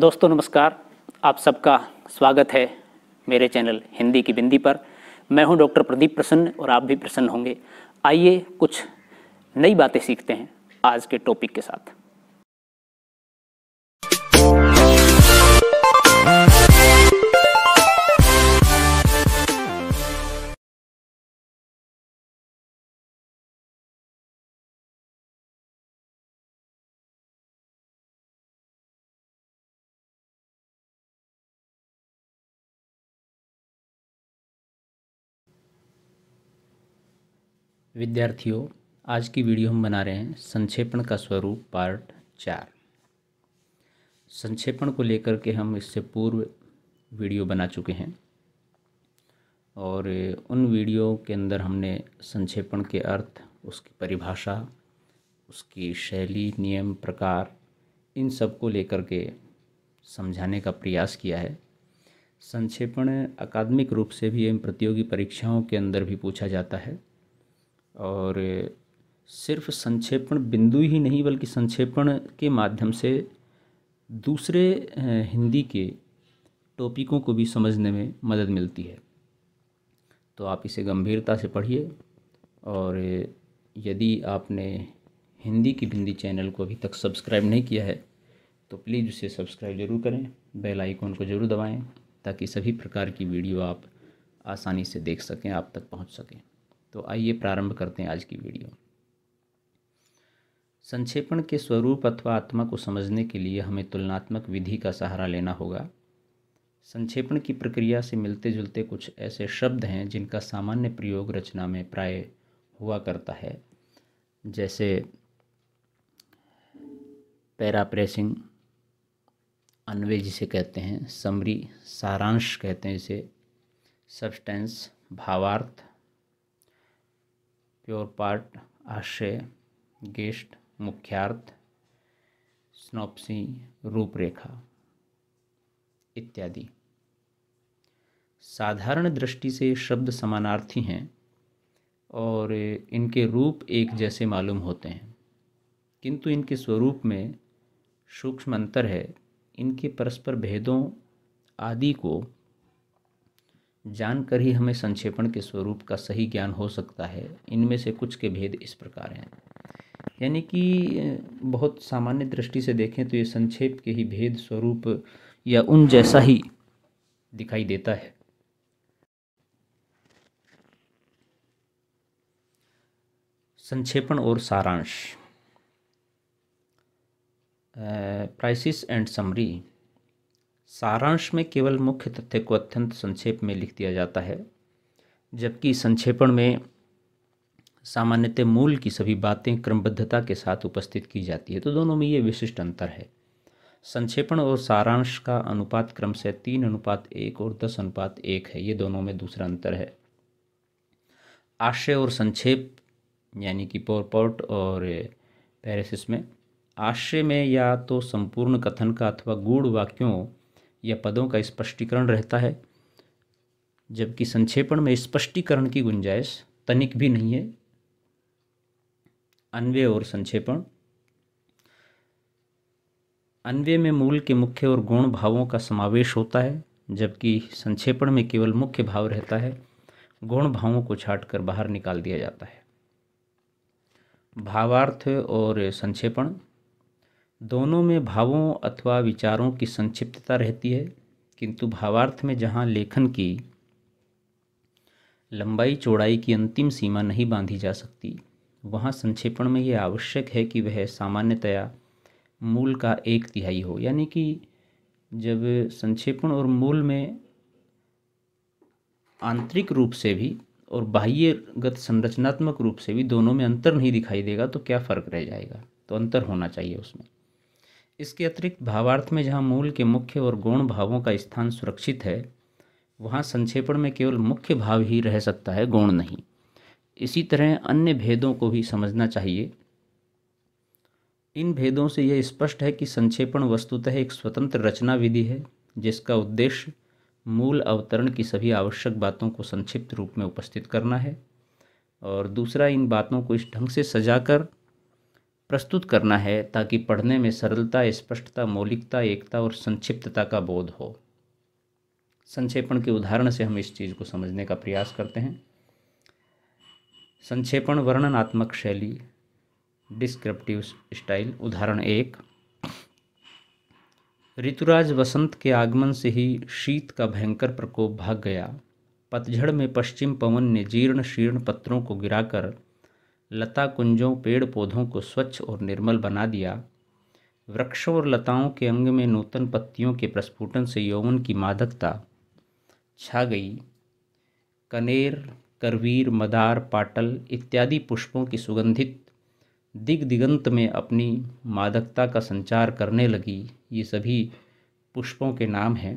दोस्तों नमस्कार आप सबका स्वागत है मेरे चैनल हिंदी की बिंदी पर मैं हूं डॉक्टर प्रदीप प्रसन्न और आप भी प्रसन्न होंगे आइए कुछ नई बातें सीखते हैं आज के टॉपिक के साथ विद्यार्थियों आज की वीडियो हम बना रहे हैं संक्षेपण का स्वरूप पार्ट चार संक्षेपण को लेकर के हम इससे पूर्व वीडियो बना चुके हैं और उन वीडियो के अंदर हमने संक्षेपण के अर्थ उसकी परिभाषा उसकी शैली नियम प्रकार इन सब को लेकर के समझाने का प्रयास किया है संक्षेपण अकादमिक रूप से भी इन प्रतियोगी परीक्षाओं के अंदर भी पूछा जाता है और सिर्फ संक्षेपण बिंदु ही नहीं बल्कि संक्षेपण के माध्यम से दूसरे हिंदी के टॉपिकों को भी समझने में मदद मिलती है तो आप इसे गंभीरता से पढ़िए और यदि आपने हिंदी की बिंदी चैनल को अभी तक सब्सक्राइब नहीं किया है तो प्लीज़ उसे सब्सक्राइब ज़रूर करें बेल आइकॉन को ज़रूर दबाएं ताकि सभी प्रकार की वीडियो आप आसानी से देख सकें आप तक पहुंच सकें तो आइए प्रारंभ करते हैं आज की वीडियो संक्षेपण के स्वरूप अथवा आत्मा को समझने के लिए हमें तुलनात्मक विधि का सहारा लेना होगा संक्षेपण की प्रक्रिया से मिलते जुलते कुछ ऐसे शब्द हैं जिनका सामान्य प्रयोग रचना में प्राय हुआ करता है जैसे पैराप्रेसिंग अनवे जिसे कहते हैं समरी सारांश कहते हैं इसे सब्सटेंस भावार्थ प्योर पार्ट आशय गेस्ट मुख्यार्थ स्नोपसी रूपरेखा इत्यादि साधारण दृष्टि से शब्द समानार्थी हैं और इनके रूप एक जैसे मालूम होते हैं किंतु इनके स्वरूप में सूक्ष्म अंतर है इनके परस्पर भेदों आदि को जानकर ही हमें संक्षेपण के स्वरूप का सही ज्ञान हो सकता है इनमें से कुछ के भेद इस प्रकार हैं यानी कि बहुत सामान्य दृष्टि से देखें तो ये संक्षेप के ही भेद स्वरूप या उन जैसा ही दिखाई देता है संक्षेपण और सारांश प्राइसिस एंड समरी सारांश में केवल मुख्य तथ्य को अत्यंत संक्षेप में लिख दिया जाता है जबकि संक्षेपण में सामान्यतः मूल की सभी बातें क्रमबद्धता के साथ उपस्थित की जाती है तो दोनों में ये विशिष्ट अंतर है संक्षेपण और सारांश का अनुपात क्रम से तीन अनुपात एक और दस अनुपात एक है ये दोनों में दूसरा अंतर है आशय और संक्षेप यानी कि पोरपोर्ट और पैरेसिस में आशय में या तो संपूर्ण कथन का अथवा गूढ़ वाक्यों या पदों का स्पष्टीकरण रहता है जबकि संक्षेपण में स्पष्टीकरण की गुंजाइश तनिक भी नहीं है अन्वय और संक्षेपण अन्वय में मूल के मुख्य और गौण भावों का समावेश होता है जबकि संक्षेपण में केवल मुख्य भाव रहता है गौण भावों को छाट बाहर निकाल दिया जाता है भावार्थ और संक्षेपण दोनों में भावों अथवा विचारों की संक्षिप्तता रहती है किंतु भावार्थ में जहाँ लेखन की लंबाई चौड़ाई की अंतिम सीमा नहीं बांधी जा सकती वहाँ संक्षेपण में यह आवश्यक है कि वह सामान्यतया मूल का एक तिहाई हो यानी कि जब संक्षेपण और मूल में आंतरिक रूप से भी और बाह्यगत संरचनात्मक रूप से भी दोनों में अंतर नहीं दिखाई देगा तो क्या फ़र्क रह जाएगा तो अंतर होना चाहिए उसमें इसके अतिरिक्त भावार्थ में जहाँ मूल के मुख्य और गौण भावों का स्थान सुरक्षित है वहाँ संक्षेपण में केवल मुख्य भाव ही रह सकता है गौण नहीं इसी तरह अन्य भेदों को भी समझना चाहिए इन भेदों से यह स्पष्ट है कि संक्षेपण वस्तुतः एक स्वतंत्र रचना विधि है जिसका उद्देश्य मूल अवतरण की सभी आवश्यक बातों को संक्षिप्त रूप में उपस्थित करना है और दूसरा इन बातों को इस ढंग से सजाकर प्रस्तुत करना है ताकि पढ़ने में सरलता स्पष्टता मौलिकता एकता और संक्षिप्तता का बोध हो संक्षेपण के उदाहरण से हम इस चीज़ को समझने का प्रयास करते हैं संक्षेपण वर्णनात्मक शैली डिस्क्रिप्टिव स्टाइल उदाहरण एक ऋतुराज वसंत के आगमन से ही शीत का भयंकर प्रकोप भाग गया पतझड़ में पश्चिम पवन ने जीर्ण शीर्ण पत्रों को गिराकर लता कुंजों पेड़ पौधों को स्वच्छ और निर्मल बना दिया वृक्षों और लताओं के अंग में नूतन पत्तियों के प्रस्फुटन से यौवन की मादकता छा गई कनेर करवीर मदार पाटल इत्यादि पुष्पों की सुगंधित दिग्दिगंत में अपनी मादकता का संचार करने लगी ये सभी पुष्पों के नाम हैं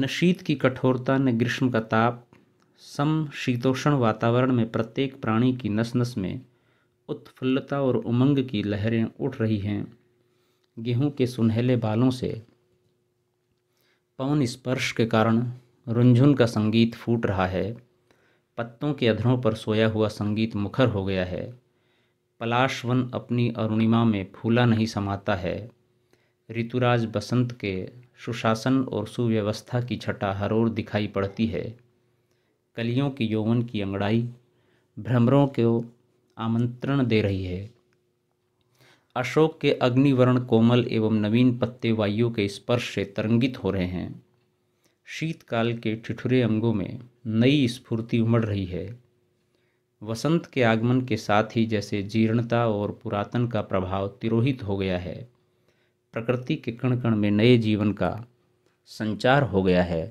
नशीत की कठोरता ने ग्रीष्म का ताप शीतोषण वातावरण में प्रत्येक प्राणी की नस नस में उत्फुल्लता और उमंग की लहरें उठ रही हैं गेहूं के सुनहले बालों से पवन स्पर्श के कारण रुंझुन का संगीत फूट रहा है पत्तों के अधरों पर सोया हुआ संगीत मुखर हो गया है पलाशवन अपनी अरुणिमा में फूला नहीं समाता है ऋतुराज बसंत के सुशासन और सुव्यवस्था की छटा हरोर दिखाई पड़ती है कलियों की यौवन की अंगड़ाई भ्रमरों को आमंत्रण दे रही है अशोक के अग्निवर्ण कोमल एवं नवीन पत्ते वायु के स्पर्श से तरंगित हो रहे हैं शीतकाल के ठिठुरे अंगों में नई स्फूर्ति उमड़ रही है वसंत के आगमन के साथ ही जैसे जीर्णता और पुरातन का प्रभाव तिरोहित हो गया है प्रकृति के कण कण में नए जीवन का संचार हो गया है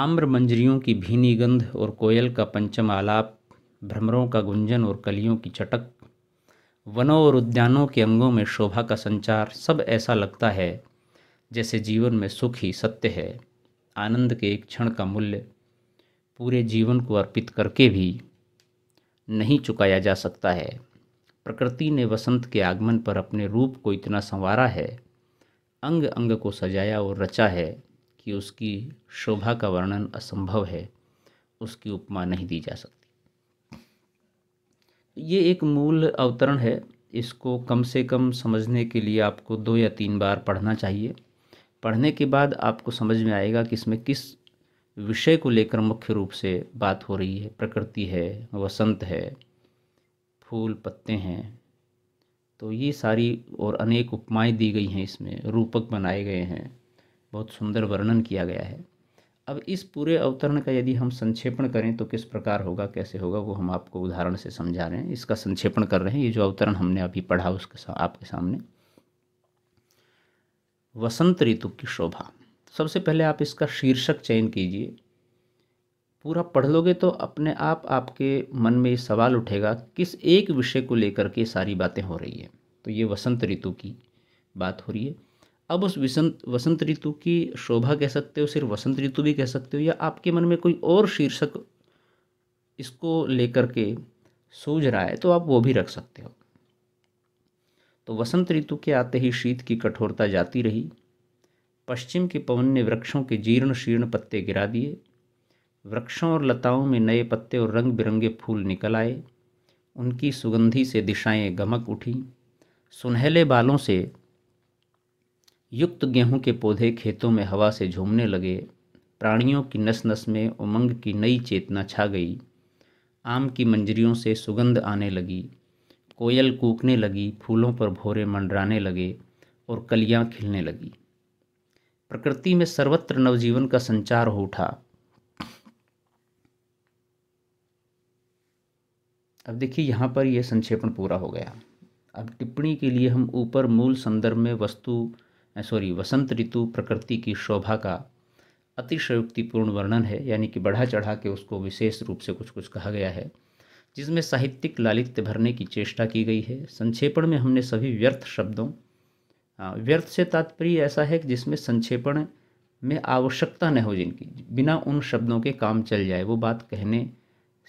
आम्र मंजरियों की भीनी गंध और कोयल का पंचम आलाप भ्रमरों का गुंजन और कलियों की चटक वनों और उद्यानों के अंगों में शोभा का संचार सब ऐसा लगता है जैसे जीवन में सुख ही सत्य है आनंद के एक क्षण का मूल्य पूरे जीवन को अर्पित करके भी नहीं चुकाया जा सकता है प्रकृति ने वसंत के आगमन पर अपने रूप को इतना संवारा है अंग अंग को सजाया और रचा है कि उसकी शोभा का वर्णन असंभव है उसकी उपमा नहीं दी जा सकती ये एक मूल अवतरण है इसको कम से कम समझने के लिए आपको दो या तीन बार पढ़ना चाहिए पढ़ने के बाद आपको समझ में आएगा कि इसमें किस विषय को लेकर मुख्य रूप से बात हो रही है प्रकृति है वसंत है फूल पत्ते हैं तो ये सारी और अनेक उपमाएं दी गई हैं इसमें रूपक बनाए गए हैं बहुत सुंदर वर्णन किया गया है अब इस पूरे अवतरण का यदि हम संक्षेपण करें तो किस प्रकार होगा कैसे होगा वो हम आपको उदाहरण से समझा रहे हैं इसका संक्षेपण कर रहे हैं ये जो अवतरण हमने अभी पढ़ा उसके सा, आपके सामने वसंत ऋतु की शोभा सबसे पहले आप इसका शीर्षक चयन कीजिए पूरा पढ़ लोगे तो अपने आप आपके मन में ये सवाल उठेगा किस एक विषय को लेकर के सारी बातें हो रही है तो ये वसंत ऋतु की बात हो रही है अब उस वसंत वसंत ऋतु की शोभा कह सकते हो सिर्फ वसंत ऋतु भी कह सकते हो या आपके मन में कोई और शीर्षक इसको लेकर के सूझ रहा है तो आप वो भी रख सकते हो तो वसंत ऋतु के आते ही शीत की कठोरता जाती रही पश्चिम के पवन ने वृक्षों के जीर्ण शीर्ण पत्ते गिरा दिए वृक्षों और लताओं में नए पत्ते और रंग बिरंगे फूल निकल आए उनकी सुगंधी से दिशाएं गमक उठी सुनहले बालों से युक्त गेहूं के पौधे खेतों में हवा से झूमने लगे प्राणियों की नस नस में उमंग की नई चेतना छा गई आम की मंजरियों से सुगंध आने लगी कोयल कूकने लगी फूलों पर भोरे मंडराने लगे और कलियां खिलने लगी प्रकृति में सर्वत्र नवजीवन का संचार हो उठा अब देखिए यहाँ पर यह संक्षेपण पूरा हो गया अब टिप्पणी के लिए हम ऊपर मूल संदर्भ में वस्तु सॉरी वसंत ऋतु प्रकृति की शोभा का अतिशयोक्तिपूर्ण वर्णन है यानी कि बढ़ा चढ़ा के उसको विशेष रूप से कुछ कुछ कहा गया है जिसमें साहित्यिक लालित्य भरने की चेष्टा की गई है संक्षेपण में हमने सभी व्यर्थ शब्दों व्यर्थ से तात्पर्य ऐसा है कि जिसमें संक्षेपण में आवश्यकता न हो जिनकी बिना उन शब्दों के काम चल जाए वो बात कहने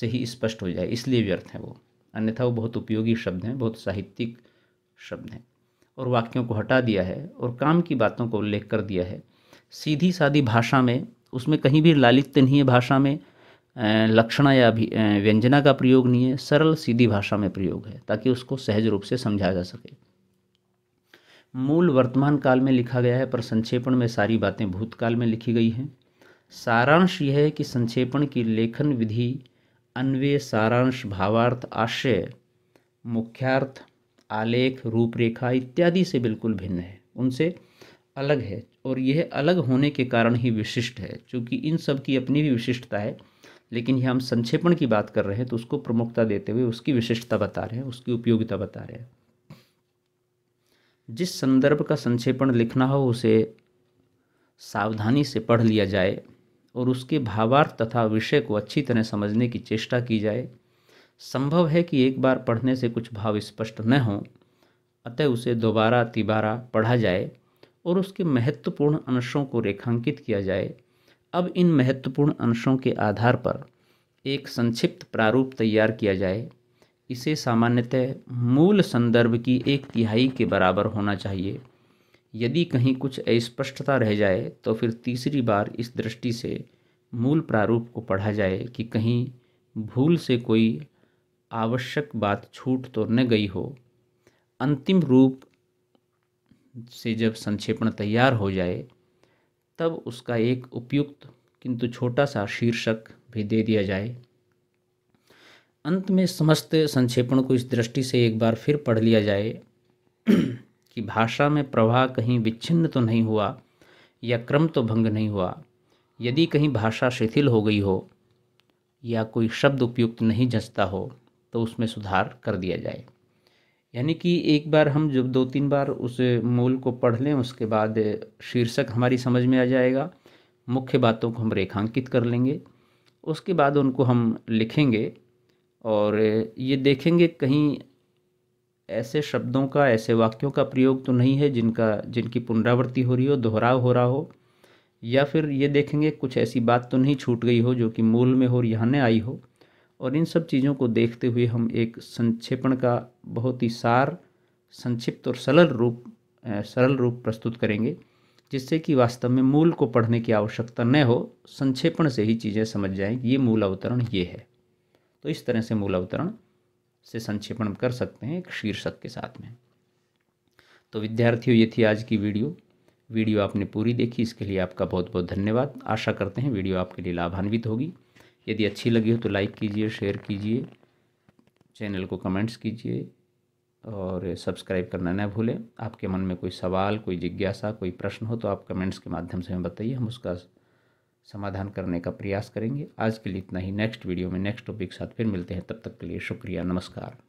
से ही स्पष्ट हो जाए इसलिए व्यर्थ हैं वो अन्यथा वो बहुत उपयोगी शब्द हैं बहुत साहित्यिक शब्द हैं और वाक्यों को हटा दिया है और काम की बातों को उल्लेख कर दिया है सीधी सादी भाषा में उसमें कहीं भी लालित्य नहीं है भाषा में लक्षणा या व्यंजना का प्रयोग नहीं है सरल सीधी भाषा में प्रयोग है ताकि उसको सहज रूप से समझा जा सके मूल वर्तमान काल में लिखा गया है पर संक्षेपण में सारी बातें भूतकाल में लिखी गई हैं सारांश यह है कि संक्षेपण की लेखन विधि अन्वय सारांश भावार्थ आशय मुख्यार्थ आलेख रूपरेखा इत्यादि से बिल्कुल भिन्न है उनसे अलग है और यह अलग होने के कारण ही विशिष्ट है क्योंकि इन सब की अपनी भी विशिष्टता है लेकिन यह हम संक्षेपण की बात कर रहे हैं तो उसको प्रमुखता देते हुए उसकी विशिष्टता बता रहे हैं उसकी उपयोगिता बता रहे हैं जिस संदर्भ का संक्षेपण लिखना हो उसे सावधानी से पढ़ लिया जाए और उसके भावार्थ तथा विषय को अच्छी तरह समझने की चेष्टा की जाए संभव है कि एक बार पढ़ने से कुछ भाव स्पष्ट न हो अतः उसे दोबारा तिबारा पढ़ा जाए और उसके महत्वपूर्ण अंशों को रेखांकित किया जाए अब इन महत्वपूर्ण अंशों के आधार पर एक संक्षिप्त प्रारूप तैयार किया जाए इसे सामान्यतः मूल संदर्भ की एक तिहाई के बराबर होना चाहिए यदि कहीं कुछ अस्पष्टता रह जाए तो फिर तीसरी बार इस दृष्टि से मूल प्रारूप को पढ़ा जाए कि कहीं भूल से कोई आवश्यक बात छूट तो न गई हो अंतिम रूप से जब संक्षेपण तैयार हो जाए तब उसका एक उपयुक्त किंतु छोटा सा शीर्षक भी दे दिया जाए अंत में समस्त संक्षेपण को इस दृष्टि से एक बार फिर पढ़ लिया जाए कि भाषा में प्रवाह कहीं विच्छिन्न तो नहीं हुआ या क्रम तो भंग नहीं हुआ यदि कहीं भाषा शिथिल हो गई हो या कोई शब्द उपयुक्त नहीं जचता हो तो उसमें सुधार कर दिया जाए यानी कि एक बार हम जब दो तीन बार उस मूल को पढ़ लें उसके बाद शीर्षक हमारी समझ में आ जाएगा मुख्य बातों को हम रेखांकित कर लेंगे उसके बाद उनको हम लिखेंगे और ये देखेंगे कहीं ऐसे शब्दों का ऐसे वाक्यों का प्रयोग तो नहीं है जिनका जिनकी पुनरावृत्ति हो रही हो दोहराव हो रहा हो या फिर ये देखेंगे कुछ ऐसी बात तो नहीं छूट गई हो जो कि मूल में हो और यहाँ न आई हो और इन सब चीज़ों को देखते हुए हम एक संक्षेपण का बहुत ही सार संक्षिप्त और सरल रूप सरल रूप प्रस्तुत करेंगे जिससे कि वास्तव में मूल को पढ़ने की आवश्यकता न हो संक्षेपण से ही चीज़ें समझ जाएं ये मूल अवतरण ये है तो इस तरह से मूल अवतरण से संक्षेपण कर सकते हैं एक शीर्षक के साथ में तो विद्यार्थियों ये थी आज की वीडियो वीडियो आपने पूरी देखी इसके लिए आपका बहुत बहुत धन्यवाद आशा करते हैं वीडियो आपके लिए लाभान्वित होगी यदि अच्छी लगी हो तो लाइक कीजिए शेयर कीजिए चैनल को कमेंट्स कीजिए और सब्सक्राइब करना ना भूलें आपके मन में कोई सवाल कोई जिज्ञासा कोई प्रश्न हो तो आप कमेंट्स के माध्यम से हमें बताइए हम उसका समाधान करने का प्रयास करेंगे आज के लिए इतना ही नेक्स्ट वीडियो में नेक्स्ट टॉपिक के साथ फिर मिलते हैं तब तक के लिए शुक्रिया नमस्कार